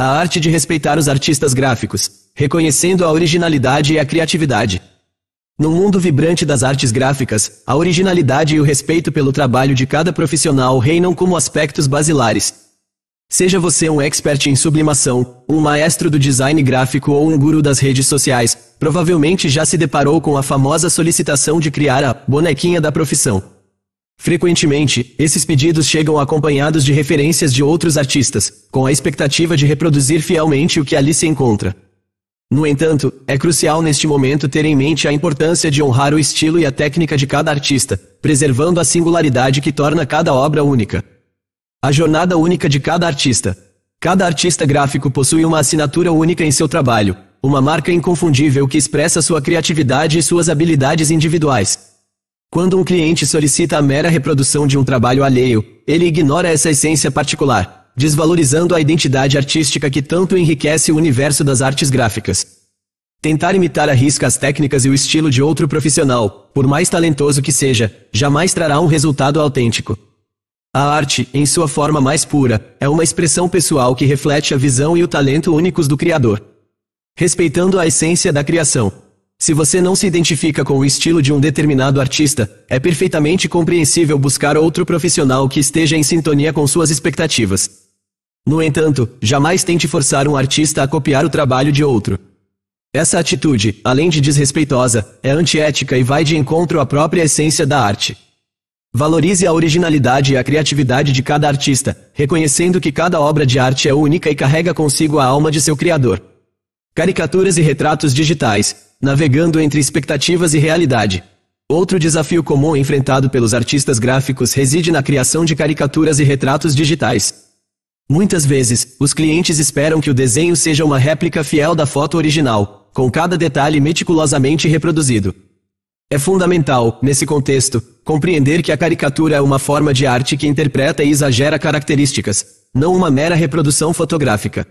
A arte de respeitar os artistas gráficos, reconhecendo a originalidade e a criatividade. No mundo vibrante das artes gráficas, a originalidade e o respeito pelo trabalho de cada profissional reinam como aspectos basilares. Seja você um expert em sublimação, um maestro do design gráfico ou um guru das redes sociais, provavelmente já se deparou com a famosa solicitação de criar a bonequinha da profissão. Frequentemente, esses pedidos chegam acompanhados de referências de outros artistas, com a expectativa de reproduzir fielmente o que ali se encontra. No entanto, é crucial neste momento ter em mente a importância de honrar o estilo e a técnica de cada artista, preservando a singularidade que torna cada obra única. A jornada única de cada artista. Cada artista gráfico possui uma assinatura única em seu trabalho, uma marca inconfundível que expressa sua criatividade e suas habilidades individuais. Quando um cliente solicita a mera reprodução de um trabalho alheio, ele ignora essa essência particular, desvalorizando a identidade artística que tanto enriquece o universo das artes gráficas. Tentar imitar a risca as técnicas e o estilo de outro profissional, por mais talentoso que seja, jamais trará um resultado autêntico. A arte, em sua forma mais pura, é uma expressão pessoal que reflete a visão e o talento únicos do Criador. Respeitando a essência da criação, se você não se identifica com o estilo de um determinado artista, é perfeitamente compreensível buscar outro profissional que esteja em sintonia com suas expectativas. No entanto, jamais tente forçar um artista a copiar o trabalho de outro. Essa atitude, além de desrespeitosa, é antiética e vai de encontro à própria essência da arte. Valorize a originalidade e a criatividade de cada artista, reconhecendo que cada obra de arte é única e carrega consigo a alma de seu criador. Caricaturas e retratos digitais, navegando entre expectativas e realidade. Outro desafio comum enfrentado pelos artistas gráficos reside na criação de caricaturas e retratos digitais. Muitas vezes, os clientes esperam que o desenho seja uma réplica fiel da foto original, com cada detalhe meticulosamente reproduzido. É fundamental, nesse contexto, compreender que a caricatura é uma forma de arte que interpreta e exagera características, não uma mera reprodução fotográfica.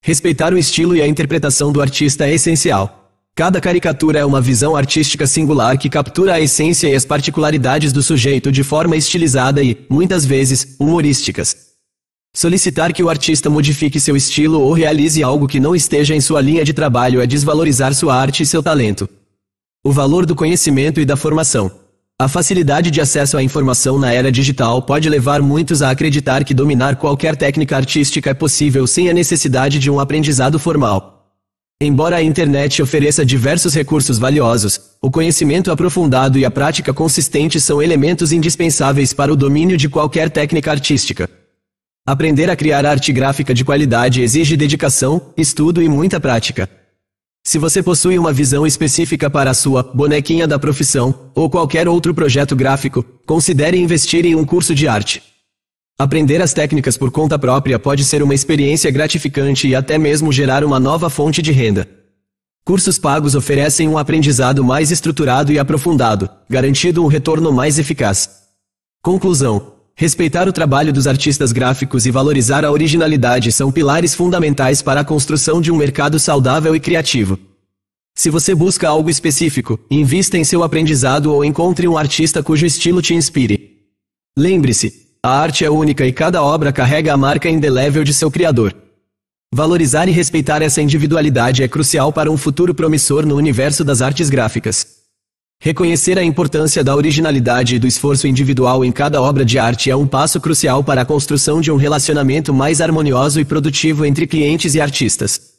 Respeitar o estilo e a interpretação do artista é essencial. Cada caricatura é uma visão artística singular que captura a essência e as particularidades do sujeito de forma estilizada e, muitas vezes, humorísticas. Solicitar que o artista modifique seu estilo ou realize algo que não esteja em sua linha de trabalho é desvalorizar sua arte e seu talento. O valor do conhecimento e da formação. A facilidade de acesso à informação na era digital pode levar muitos a acreditar que dominar qualquer técnica artística é possível sem a necessidade de um aprendizado formal. Embora a internet ofereça diversos recursos valiosos, o conhecimento aprofundado e a prática consistente são elementos indispensáveis para o domínio de qualquer técnica artística. Aprender a criar arte gráfica de qualidade exige dedicação, estudo e muita prática. Se você possui uma visão específica para a sua bonequinha da profissão ou qualquer outro projeto gráfico, considere investir em um curso de arte. Aprender as técnicas por conta própria pode ser uma experiência gratificante e até mesmo gerar uma nova fonte de renda. Cursos pagos oferecem um aprendizado mais estruturado e aprofundado, garantindo um retorno mais eficaz. Conclusão: Respeitar o trabalho dos artistas gráficos e valorizar a originalidade são pilares fundamentais para a construção de um mercado saudável e criativo. Se você busca algo específico, invista em seu aprendizado ou encontre um artista cujo estilo te inspire. Lembre-se, a arte é única e cada obra carrega a marca indelével de seu criador. Valorizar e respeitar essa individualidade é crucial para um futuro promissor no universo das artes gráficas. Reconhecer a importância da originalidade e do esforço individual em cada obra de arte é um passo crucial para a construção de um relacionamento mais harmonioso e produtivo entre clientes e artistas.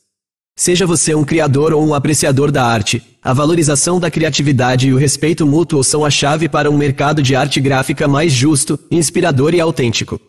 Seja você um criador ou um apreciador da arte, a valorização da criatividade e o respeito mútuo são a chave para um mercado de arte gráfica mais justo, inspirador e autêntico.